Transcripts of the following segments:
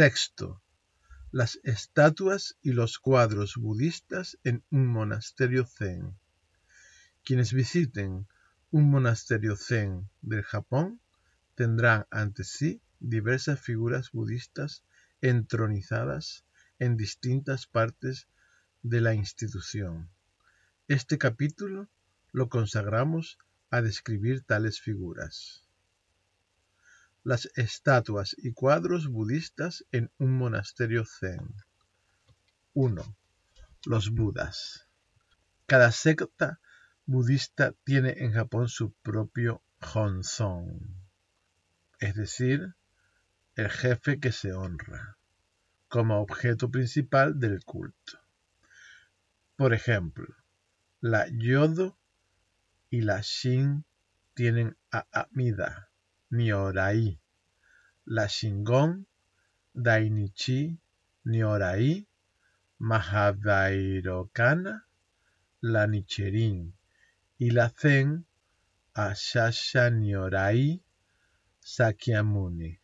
Sexto, las estatuas y los cuadros budistas en un monasterio zen. Quienes visiten un monasterio zen del Japón tendrán ante sí diversas figuras budistas entronizadas en distintas partes de la institución. Este capítulo lo consagramos a describir tales figuras las estatuas y cuadros budistas en un monasterio zen. 1. Los Budas. Cada secta budista tiene en Japón su propio Honzon, es decir, el jefe que se honra, como objeto principal del culto. Por ejemplo, la Yodo y la Shin tienen a Amida, Niorai, la Shingon, Dainichi Niorai, Mahabairokana, la nicherin y la Zen Ashasha Niorai Sakyamuni.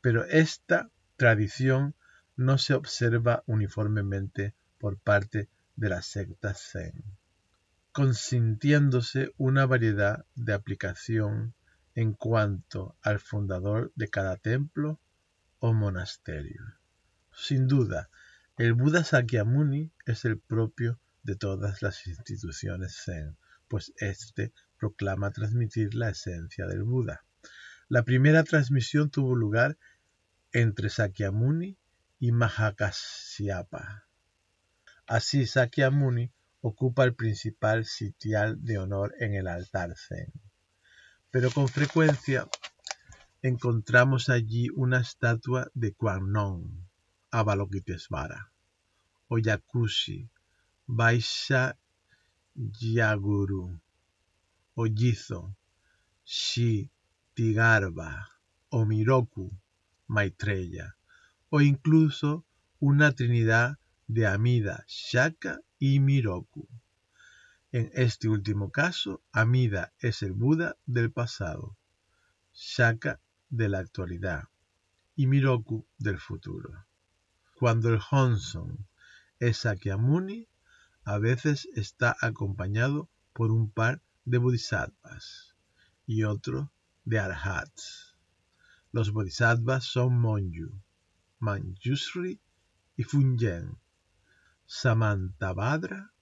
Pero esta tradición no se observa uniformemente por parte de la secta Zen, consintiéndose una variedad de aplicación en cuanto al fundador de cada templo o monasterio. Sin duda, el Buda Sakyamuni es el propio de todas las instituciones Zen, pues éste proclama transmitir la esencia del Buda. La primera transmisión tuvo lugar entre Sakyamuni y Mahakasyapa. Así Sakyamuni ocupa el principal sitial de honor en el altar Zen pero con frecuencia encontramos allí una estatua de Kwang Avalokitesvara, o Yakushi, Vaisha Yaguru, o Yizo, Shi Tigarba, o Miroku, Maitreya, o incluso una trinidad de Amida, Shaka y Miroku. En este último caso, Amida es el Buda del pasado, Shaka de la actualidad y Miroku del futuro. Cuando el Honson es Sakyamuni, a veces está acompañado por un par de bodhisattvas y otro de arhats. Los bodhisattvas son Monju, Manjusri y Funyen, Samantabhadra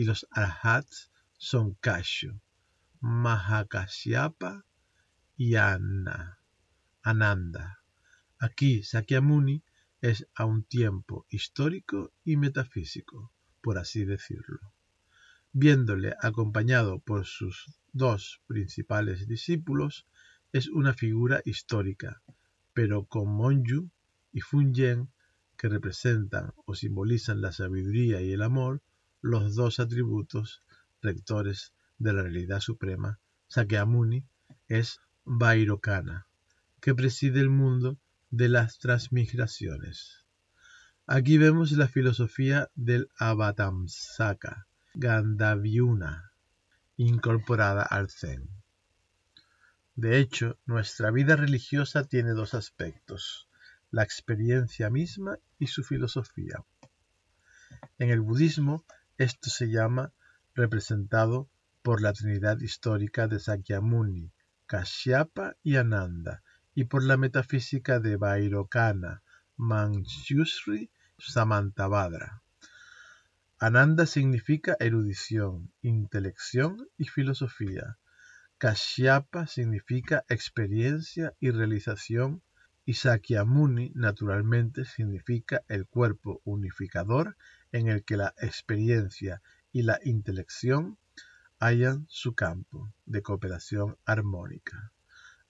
y los arhats son Kashu, Mahakasyapa y Anna, Ananda. Aquí Sakyamuni es a un tiempo histórico y metafísico, por así decirlo. Viéndole acompañado por sus dos principales discípulos, es una figura histórica, pero con Monju y Funyen, que representan o simbolizan la sabiduría y el amor, los dos atributos rectores de la realidad suprema, Sakyamuni, es Vairocana, que preside el mundo de las transmigraciones. Aquí vemos la filosofía del Avatamsaka, Gandavyuna, incorporada al Zen. De hecho, nuestra vida religiosa tiene dos aspectos, la experiencia misma y su filosofía. En el budismo, esto se llama representado por la trinidad histórica de Sakyamuni, Kashyapa y Ananda, y por la metafísica de Vairocana, Manjushri, Samantabhadra. Ananda significa erudición, intelección y filosofía. Kashyapa significa experiencia y realización y Sakyamuni naturalmente significa el cuerpo unificador en el que la experiencia y la intelección hallan su campo de cooperación armónica.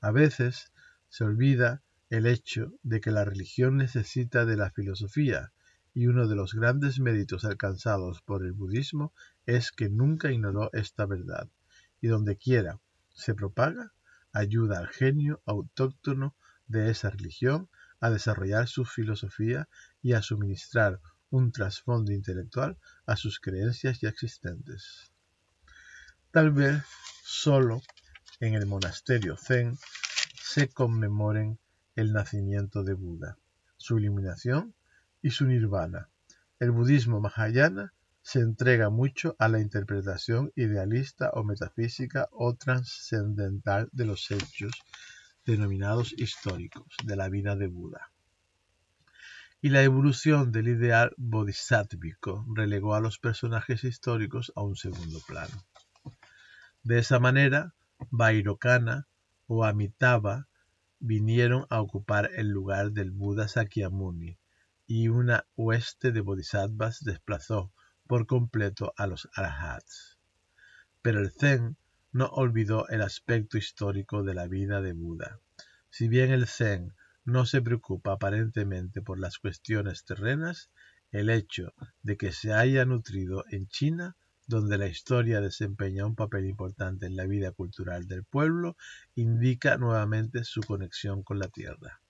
A veces se olvida el hecho de que la religión necesita de la filosofía, y uno de los grandes méritos alcanzados por el budismo es que nunca ignoró esta verdad, y donde quiera se propaga, ayuda al genio autóctono de esa religión a desarrollar su filosofía y a suministrar un trasfondo intelectual a sus creencias ya existentes. Tal vez solo en el monasterio Zen se conmemoren el nacimiento de Buda, su iluminación y su nirvana. El budismo mahayana se entrega mucho a la interpretación idealista o metafísica o trascendental de los hechos denominados históricos de la vida de Buda y la evolución del ideal bodhisattvico relegó a los personajes históricos a un segundo plano. De esa manera, Bairokana o Amitabha vinieron a ocupar el lugar del Buda Sakyamuni y una hueste de bodhisattvas desplazó por completo a los arhats. Pero el Zen no olvidó el aspecto histórico de la vida de Buda. Si bien el Zen no se preocupa aparentemente por las cuestiones terrenas el hecho de que se haya nutrido en China, donde la historia desempeña un papel importante en la vida cultural del pueblo, indica nuevamente su conexión con la tierra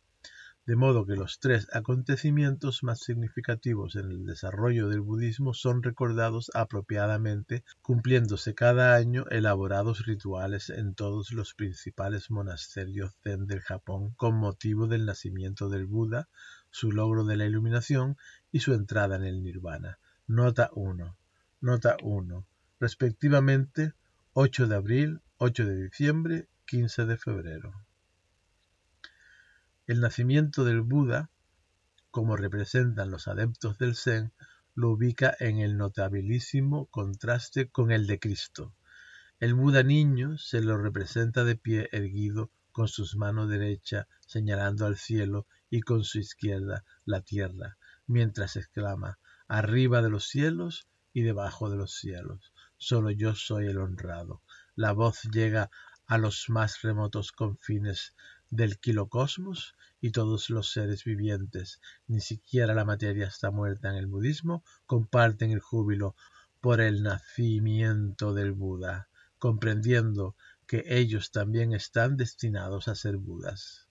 de modo que los tres acontecimientos más significativos en el desarrollo del budismo son recordados apropiadamente, cumpliéndose cada año elaborados rituales en todos los principales monasterios zen del Japón con motivo del nacimiento del Buda, su logro de la iluminación y su entrada en el nirvana. Nota 1. Nota 1. Respectivamente, 8 de abril, 8 de diciembre, 15 de febrero. El nacimiento del Buda, como representan los adeptos del Zen, lo ubica en el notabilísimo contraste con el de Cristo. El Buda niño se lo representa de pie erguido con sus manos derecha señalando al cielo y con su izquierda la tierra, mientras exclama, arriba de los cielos y debajo de los cielos, solo yo soy el honrado. La voz llega a los más remotos confines del quilocosmos y todos los seres vivientes, ni siquiera la materia está muerta en el budismo, comparten el júbilo por el nacimiento del Buda, comprendiendo que ellos también están destinados a ser Budas.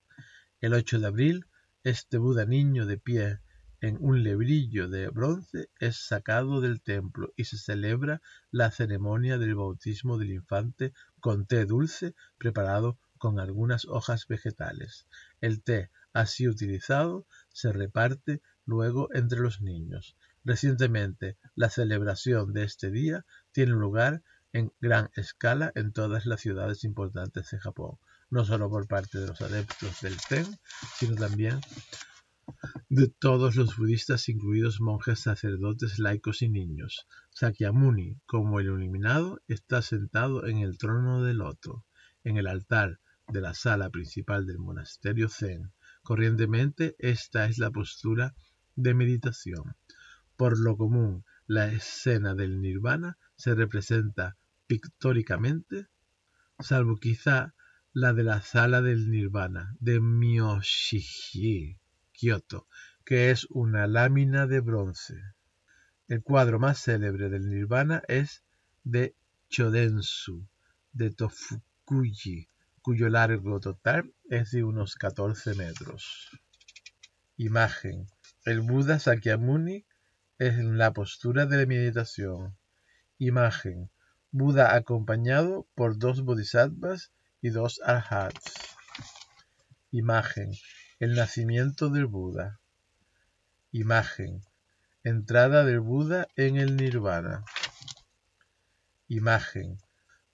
El 8 de abril, este Buda niño de pie en un lebrillo de bronce es sacado del templo y se celebra la ceremonia del bautismo del infante con té dulce preparado con algunas hojas vegetales. El té así utilizado se reparte luego entre los niños. Recientemente, la celebración de este día tiene lugar en gran escala en todas las ciudades importantes de Japón, no solo por parte de los adeptos del TEN sino también de todos los budistas, incluidos monjes, sacerdotes, laicos y niños. Sakyamuni, como el iluminado, está sentado en el trono del loto. En el altar de la sala principal del monasterio zen, corrientemente esta es la postura de meditación. Por lo común, la escena del nirvana se representa pictóricamente, salvo quizá la de la sala del nirvana de Myoshiji, Kyoto, que es una lámina de bronce. El cuadro más célebre del nirvana es de Chodensu, de Tofukuji, cuyo largo total es de unos 14 metros. Imagen. El Buda Sakyamuni es en la postura de la meditación. Imagen. Buda acompañado por dos bodhisattvas y dos arhats. Imagen. El nacimiento del Buda. Imagen. Entrada del Buda en el nirvana. Imagen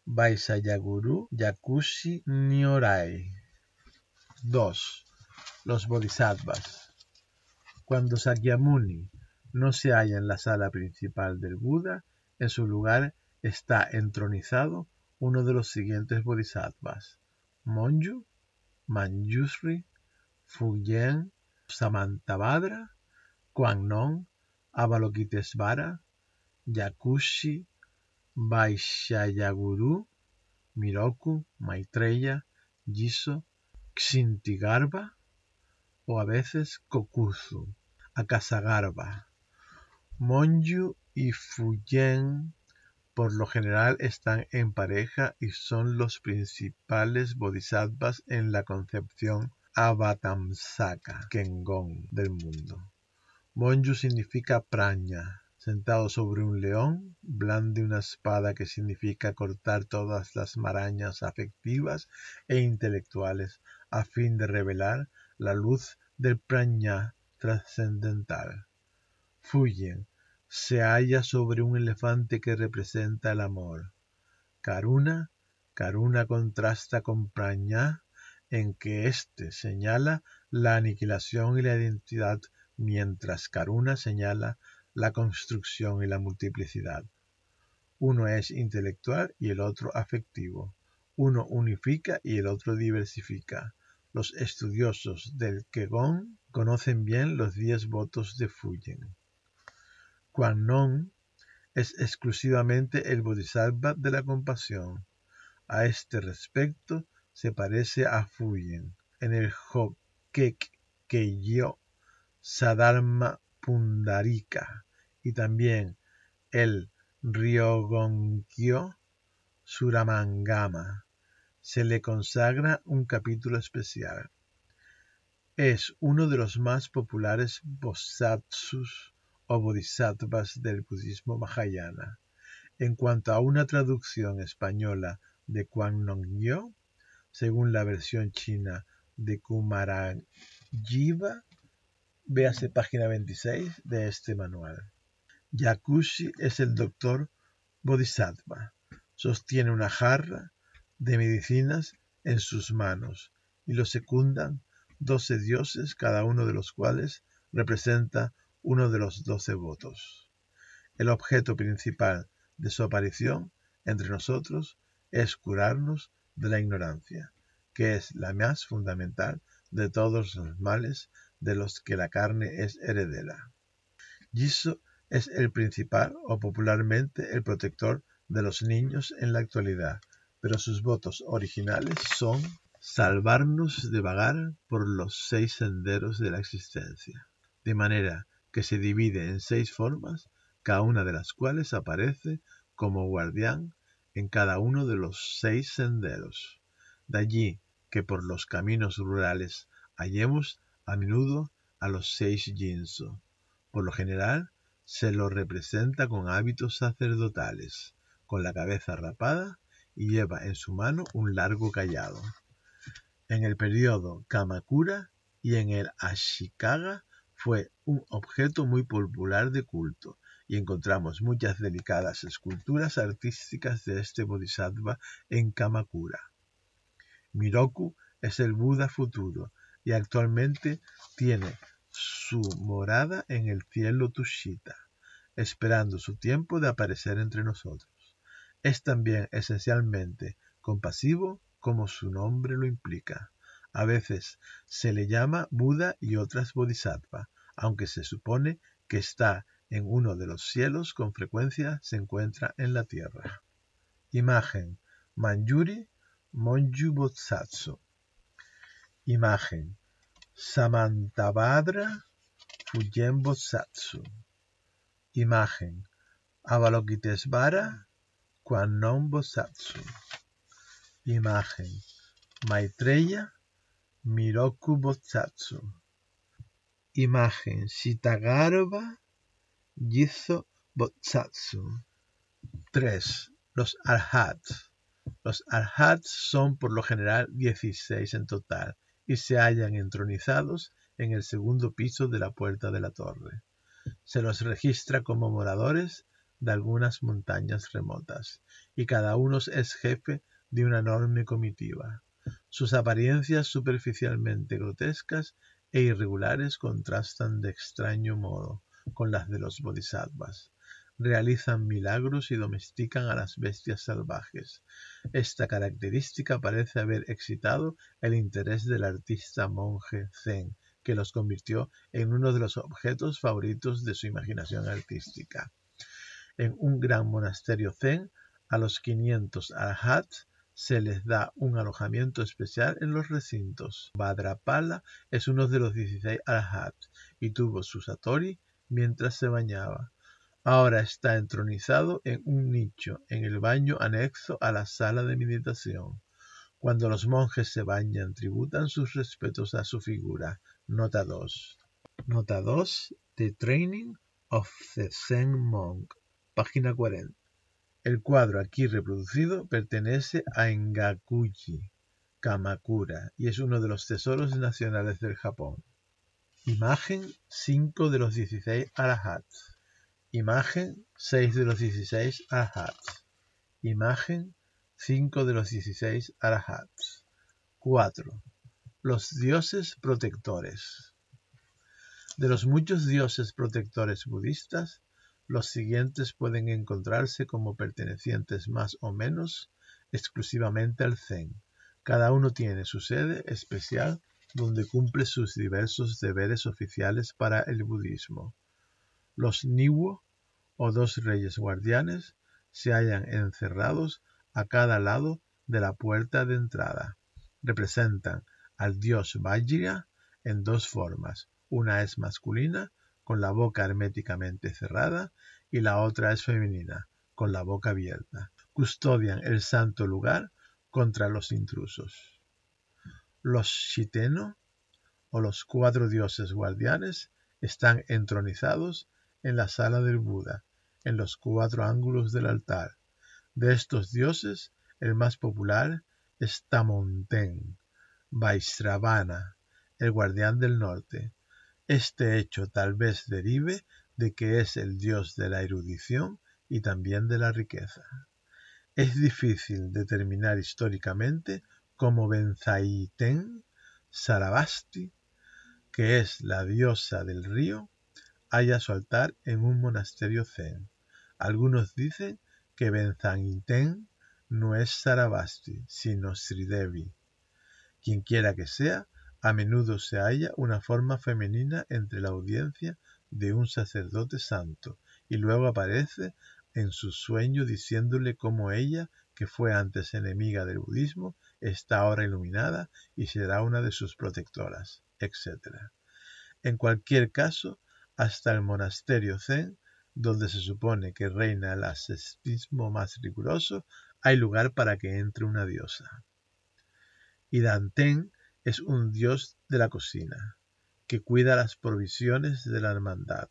Vaisayaguru Yakushi Nyorai. 2. Los Bodhisattvas. Cuando Sakyamuni no se halla en la sala principal del Buda, en su lugar está entronizado uno de los siguientes bodhisattvas: Monju, Manjusri, Fugen, Samantabhadra, non Avalokitesvara, Yakushi Vaishayaguru, Miroku, Maitreya, Jizo, Xintigarba o a veces Kokuzu, Akasagarba. Monju y Fuyen por lo general están en pareja y son los principales bodhisattvas en la concepción Avatamsaka Kengon del mundo. Monju significa praña, Sentado sobre un león, blande una espada que significa cortar todas las marañas afectivas e intelectuales a fin de revelar la luz del prañá trascendental. Fuyen, se halla sobre un elefante que representa el amor. Karuna, Karuna contrasta con prañá en que éste señala la aniquilación y la identidad, mientras Karuna señala la construcción y la multiplicidad. Uno es intelectual y el otro afectivo. Uno unifica y el otro diversifica. Los estudiosos del Kegon conocen bien los diez votos de Fuyen. non es exclusivamente el bodhisattva de la compasión. A este respecto se parece a Fuyen. En el Hokek Sadharma Pundarika y también el Ryogonkyo Suramangama. Se le consagra un capítulo especial. Es uno de los más populares bosatsus o bodhisattvas del budismo mahayana. En cuanto a una traducción española de Kwan Nong Yo, según la versión china de Kumarajiva, véase página 26 de este manual. Yakushi es el doctor Bodhisattva. Sostiene una jarra de medicinas en sus manos y lo secundan doce dioses, cada uno de los cuales representa uno de los doce votos. El objeto principal de su aparición entre nosotros es curarnos de la ignorancia, que es la más fundamental de todos los males de los que la carne es heredera. Yiso es el principal o popularmente el protector de los niños en la actualidad, pero sus votos originales son salvarnos de vagar por los seis senderos de la existencia, de manera que se divide en seis formas, cada una de las cuales aparece como guardián en cada uno de los seis senderos. De allí que por los caminos rurales hallemos a menudo a los seis jinso. Por lo general, se lo representa con hábitos sacerdotales, con la cabeza rapada y lleva en su mano un largo callado. En el periodo Kamakura y en el Ashikaga fue un objeto muy popular de culto y encontramos muchas delicadas esculturas artísticas de este bodhisattva en Kamakura. Miroku es el Buda futuro y actualmente tiene su morada en el cielo Tushita, esperando su tiempo de aparecer entre nosotros. Es también esencialmente compasivo como su nombre lo implica. A veces se le llama Buda y otras Bodhisattva, aunque se supone que está en uno de los cielos, con frecuencia se encuentra en la tierra. Imagen Manjuri Monju Bodhisattva. Imagen Samantabhadra bozatsu Imagen. Avalokitesvara Kwannon Imagen. Maitreya Miroku Bosatsu. Imagen. Sitagarva Yizo Bosatsu. 3. Los Arhats. Los Arhats son por lo general 16 en total y se hallan entronizados en el segundo piso de la puerta de la torre. Se los registra como moradores de algunas montañas remotas, y cada uno es jefe de una enorme comitiva. Sus apariencias superficialmente grotescas e irregulares contrastan de extraño modo con las de los bodhisattvas realizan milagros y domestican a las bestias salvajes. Esta característica parece haber excitado el interés del artista monje Zen, que los convirtió en uno de los objetos favoritos de su imaginación artística. En un gran monasterio Zen, a los 500 Arhat, se les da un alojamiento especial en los recintos. Badrapala es uno de los 16 Arhat y tuvo su Satori mientras se bañaba. Ahora está entronizado en un nicho en el baño anexo a la sala de meditación. Cuando los monjes se bañan, tributan sus respetos a su figura. Nota 2. Nota 2. The Training of the Zen Monk. Página 40. El cuadro aquí reproducido pertenece a Engakuji, Kamakura, y es uno de los tesoros nacionales del Japón. Imagen 5 de los 16 Arahats. Imagen 6 de los 16 Arahats. Imagen 5 de los 16 Arahats. 4. Los dioses protectores. De los muchos dioses protectores budistas, los siguientes pueden encontrarse como pertenecientes más o menos exclusivamente al Zen. Cada uno tiene su sede especial donde cumple sus diversos deberes oficiales para el budismo los Niwo, o dos reyes guardianes, se hallan encerrados a cada lado de la puerta de entrada. Representan al dios Vajra en dos formas. Una es masculina, con la boca herméticamente cerrada, y la otra es femenina, con la boca abierta. Custodian el santo lugar contra los intrusos. Los Shiteno, o los cuatro dioses guardianes, están entronizados en la sala del Buda, en los cuatro ángulos del altar. De estos dioses, el más popular es Tamonten, Vaisravana, el guardián del norte. Este hecho tal vez derive de que es el dios de la erudición y también de la riqueza. Es difícil determinar históricamente cómo Benzaiten, Sarabasti, que es la diosa del río, ...haya su altar en un monasterio zen. Algunos dicen que Benzangiten no es Sarabasti, sino Sridevi. Quien quiera que sea, a menudo se halla una forma femenina entre la audiencia de un sacerdote santo, y luego aparece en su sueño diciéndole como ella, que fue antes enemiga del budismo, está ahora iluminada y será una de sus protectoras, etc. En cualquier caso, hasta el monasterio zen, donde se supone que reina el ascetismo más riguroso, hay lugar para que entre una diosa. Y es un dios de la cocina, que cuida las provisiones de la hermandad.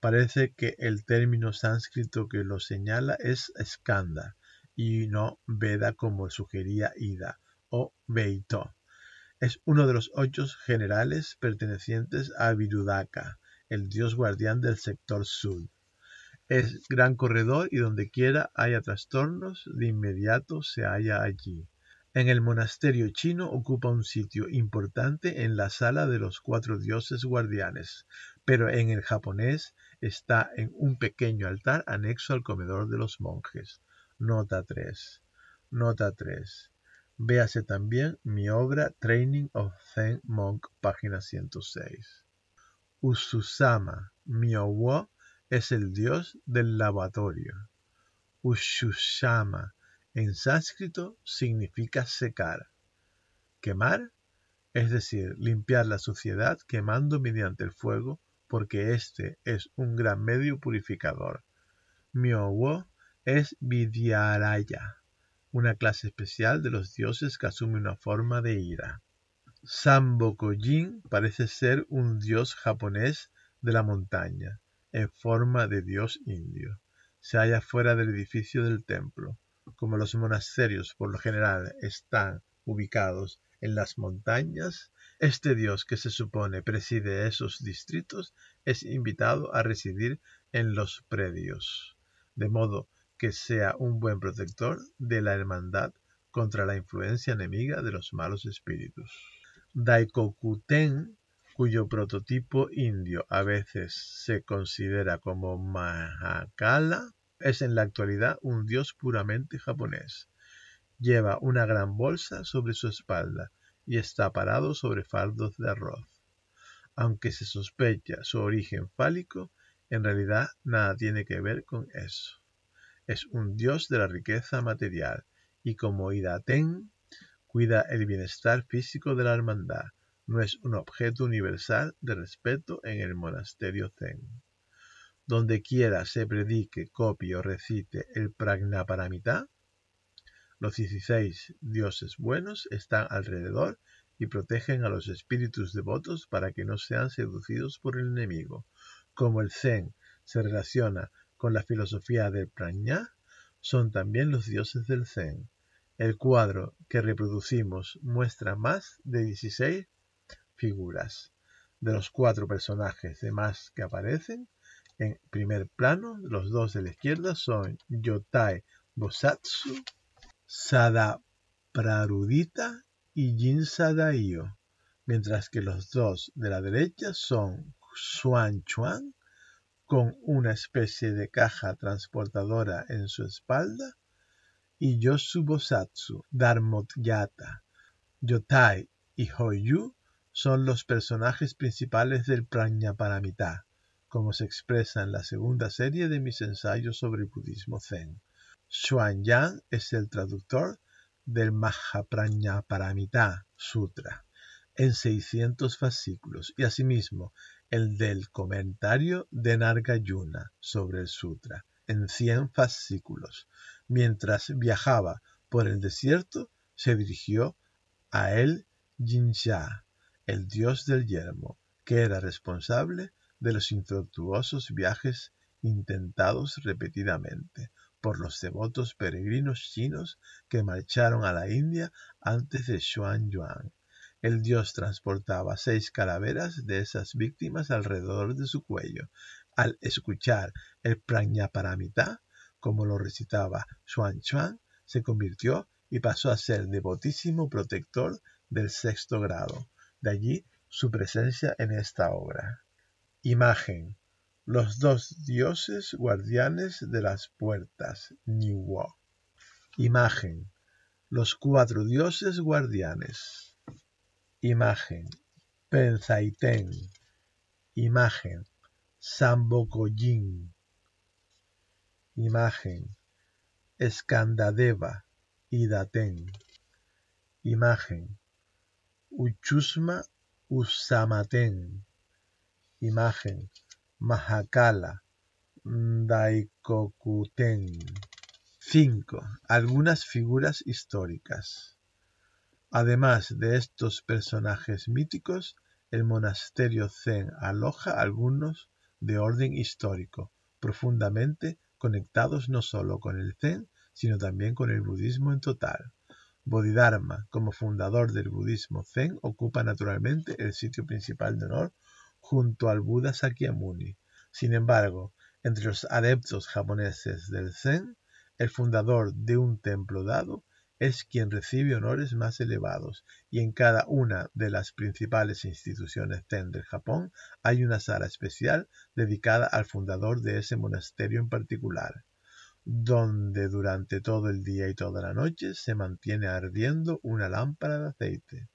Parece que el término sánscrito que lo señala es Skanda, y no Veda como sugería Ida, o Beito. Es uno de los ocho generales pertenecientes a Virudaka, el dios guardián del sector sur. Es gran corredor y donde quiera haya trastornos, de inmediato se halla allí. En el monasterio chino ocupa un sitio importante en la sala de los cuatro dioses guardianes, pero en el japonés está en un pequeño altar anexo al comedor de los monjes. Nota 3. Nota 3. Véase también mi obra Training of Zen Monk, página 106. Ususama, Miowo es el dios del lavatorio; Ushusama en sánscrito significa secar, quemar, es decir, limpiar la suciedad quemando mediante el fuego, porque este es un gran medio purificador. Miowo es Vidyaraya, una clase especial de los dioses que asume una forma de ira. Sambokojin parece ser un dios japonés de la montaña, en forma de dios indio. Se halla fuera del edificio del templo. Como los monasterios por lo general están ubicados en las montañas, este dios que se supone preside esos distritos es invitado a residir en los predios, de modo que sea un buen protector de la hermandad contra la influencia enemiga de los malos espíritus. Daikokuten, cuyo prototipo indio a veces se considera como Mahakala, es en la actualidad un dios puramente japonés. Lleva una gran bolsa sobre su espalda y está parado sobre fardos de arroz. Aunque se sospecha su origen fálico, en realidad nada tiene que ver con eso. Es un dios de la riqueza material y como Idaten cuida el bienestar físico de la hermandad, no es un objeto universal de respeto en el monasterio Zen. Donde quiera se predique, copie o recite el paramita, los 16 dioses buenos están alrededor y protegen a los espíritus devotos para que no sean seducidos por el enemigo. Como el Zen se relaciona con la filosofía del pragna, son también los dioses del Zen. El cuadro que reproducimos muestra más de 16 figuras de los cuatro personajes demás que aparecen en primer plano, los dos de la izquierda son Yotai Bosatsu, Sada Prarudita y Jin Sadaio, mientras que los dos de la derecha son Xuan Chuan, con una especie de caja transportadora en su espalda, y yosubosatsu, Yata, Yotai y Hoyu son los personajes principales del Prajnaparamita, como se expresa en la segunda serie de mis ensayos sobre el budismo zen. Yang es el traductor del Mahaprajnaparamita Sutra en 600 fascículos y asimismo el del comentario de Nargayuna sobre el sutra en 100 fascículos. Mientras viajaba por el desierto, se dirigió a el Jinsha, el dios del yermo, que era responsable de los infructuosos viajes intentados repetidamente por los devotos peregrinos chinos que marcharon a la India antes de Xuan Yuan. El dios transportaba seis calaveras de esas víctimas alrededor de su cuello. Al escuchar el prañaparamitá, como lo recitaba Xuan Chuan, se convirtió y pasó a ser devotísimo protector del sexto grado. De allí su presencia en esta obra. Imagen. Los dos dioses guardianes de las puertas, Imagen. Los cuatro dioses guardianes. Imagen. Penzaiten. Imagen. Sambokoyin. Imagen, escandadeva Idaten. Imagen, Uchusma Usamaten. Imagen, Mahakala, Daikokuten. 5. Algunas figuras históricas. Además de estos personajes míticos, el monasterio Zen aloja algunos de orden histórico, profundamente conectados no solo con el Zen, sino también con el budismo en total. Bodhidharma, como fundador del budismo Zen, ocupa naturalmente el sitio principal de honor junto al Buda Sakyamuni. Sin embargo, entre los adeptos japoneses del Zen, el fundador de un templo dado es quien recibe honores más elevados y en cada una de las principales instituciones Zen del Japón hay una sala especial dedicada al fundador de ese monasterio en particular, donde durante todo el día y toda la noche se mantiene ardiendo una lámpara de aceite.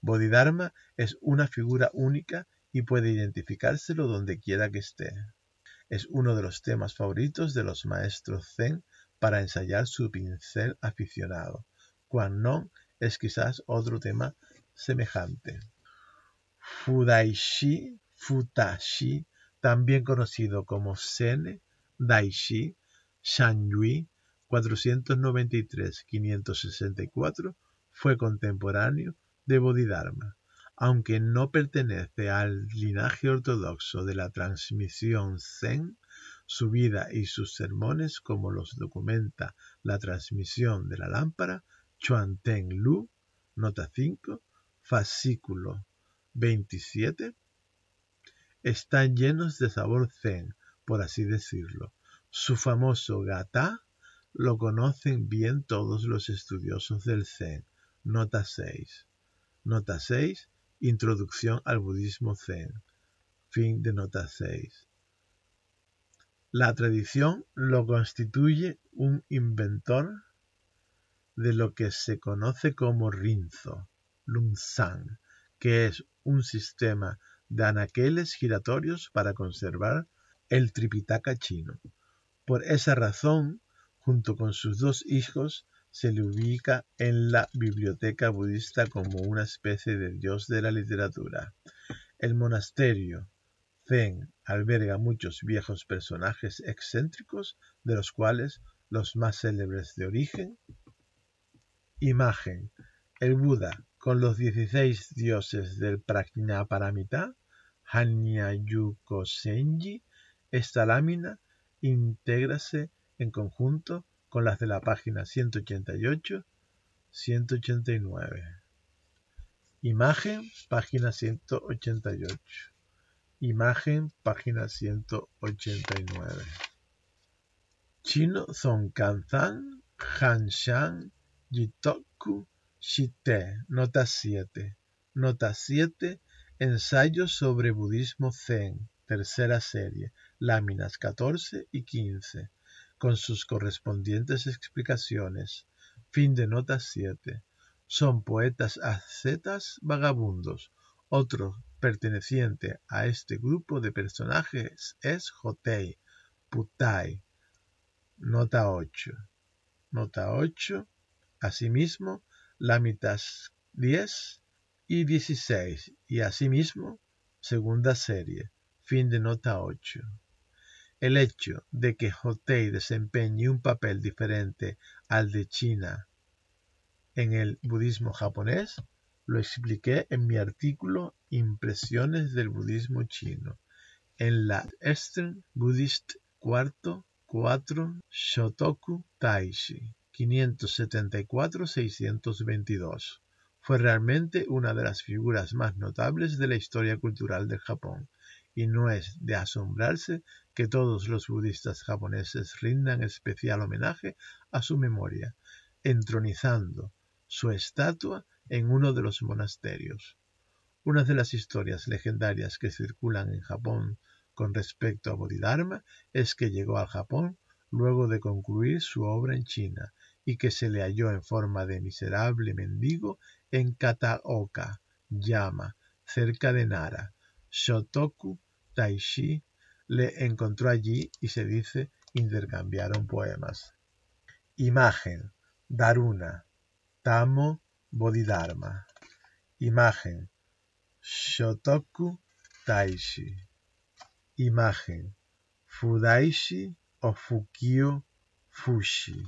Bodhidharma es una figura única y puede identificárselo donde quiera que esté. Es uno de los temas favoritos de los maestros zen para ensayar su pincel aficionado. Quanon es quizás otro tema semejante. Fudaishi, Futashi, también conocido como Sene, Shan Yui 493-564, fue contemporáneo de Bodhidharma. Aunque no pertenece al linaje ortodoxo de la transmisión Zen, su vida y sus sermones, como los documenta la transmisión de la lámpara, Chuan Lu, nota 5, fascículo 27, están llenos de sabor zen, por así decirlo. Su famoso gata lo conocen bien todos los estudiosos del zen, nota 6. Nota 6, introducción al budismo zen. Fin de nota 6. La tradición lo constituye un inventor de lo que se conoce como rinzo, lunzang, que es un sistema de anaqueles giratorios para conservar el tripitaka chino. Por esa razón, junto con sus dos hijos, se le ubica en la biblioteca budista como una especie de dios de la literatura. El monasterio Fen alberga muchos viejos personajes excéntricos, de los cuales los más célebres de origen. Imagen. El Buda, con los 16 dioses del Prajnaparamita, Yuko Senji, esta lámina intégrase en conjunto con las de la página 188-189. Imagen, página 188. Imagen, página 189. Chino Zonkanzan, Hanshan, Jitoku, Shite, nota 7. Nota 7, Ensayo sobre Budismo Zen, tercera serie, láminas 14 y 15, con sus correspondientes explicaciones. Fin de nota 7. Son poetas ascetas vagabundos, otros perteneciente a este grupo de personajes es Jotei, Putai. Nota 8. Nota 8. Asimismo, la 10 y 16. Y asimismo, segunda serie. Fin de nota 8. El hecho de que Jotei desempeñe un papel diferente al de China en el budismo japonés lo expliqué en mi artículo "Impresiones del budismo chino" en la Eastern Buddhist Cuarto 4 Shotoku Taishi 574-622. Fue realmente una de las figuras más notables de la historia cultural del Japón, y no es de asombrarse que todos los budistas japoneses rindan especial homenaje a su memoria, entronizando su estatua en uno de los monasterios. Una de las historias legendarias que circulan en Japón con respecto a Bodhidharma es que llegó al Japón luego de concluir su obra en China y que se le halló en forma de miserable mendigo en Kataoka, Yama, cerca de Nara. Shotoku Taishi le encontró allí y se dice intercambiaron poemas. Imagen, Daruna, Tamo Bodhidharma. Imagen. Shotoku Taishi. Imagen. Fudaishi o Fukio Fushi.